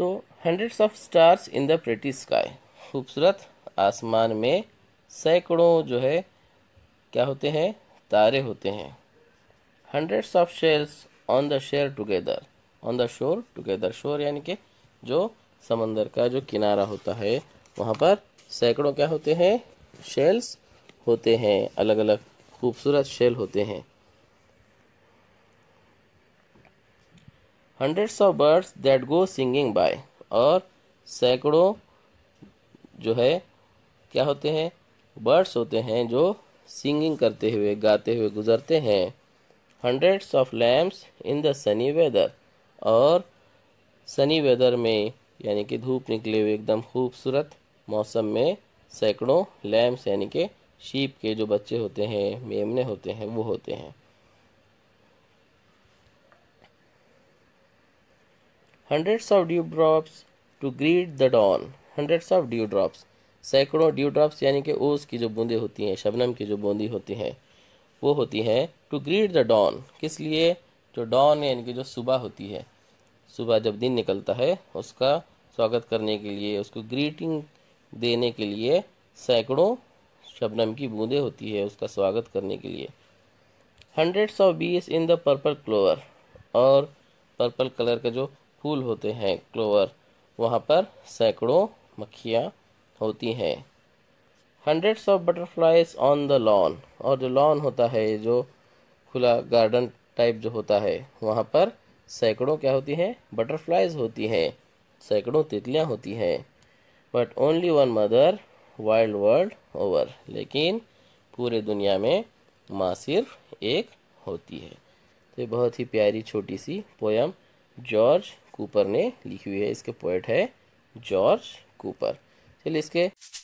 तो hundreds of stars in the pretty sky खूबसूरत आसमान में सैकड़ों जो है क्या होते हैं तारे होते हैं hundreds of shells on the shore together on the shore together shore यानी कि जो समंदर का जो किनारा होता है वहाँ पर सैकड़ों क्या होते हैं शेल्स होते हैं अलग अलग खूबसूरत शेल होते हैं hundreds of birds that go singing by और सैकड़ों जो है क्या होते हैं बर्ड्स होते हैं जो सिंगिंग करते हुए गाते हुए गुजरते हैं hundreds of lambs in the sunny weather और सनी वेदर में यानी कि धूप निकले हुए एकदम खूबसूरत मौसम में सैकड़ों लैम्प्स यानी कि शीप के जो बच्चे होते हैं मेमने होते हैं वो होते हैं hundreds of dewdrops to greet the dawn hundreds of dewdrops सैकड़ों ड्यूड्रॉप्स यानी कि ओस की जो बूंदें होती हैं शबनम की जो बूंदी होती हैं वो होती हैं टू ग्रीट द डॉन किस लिए जो डॉन यानी कि जो सुबह होती है सुबह जब दिन निकलता है उसका स्वागत करने के लिए उसको ग्रीटिंग देने के लिए सैकड़ों शबनम की बूंदें होती है उसका स्वागत करने के लिए hundreds of bees in the purple clover और पर्पल कलर का जो फूल होते हैं क्लोवर वहाँ पर सैकड़ों मक्खियाँ होती हैं hundreds of butterflies on the lawn और जो लॉन होता है जो खुला गार्डन टाइप जो होता है वहाँ पर सैकड़ों क्या होती हैं बटरफ्लाइज होती हैं सैकड़ों तितलियाँ होती हैं but only one mother wide world over लेकिन पूरे दुनिया में माँ सिर्फ एक होती है तो ये बहुत ही प्यारी छोटी सी पोयम जॉर्ज कूपर ने लिखी हुई है इसके पोएट है जॉर्ज कूपर चलिए इसके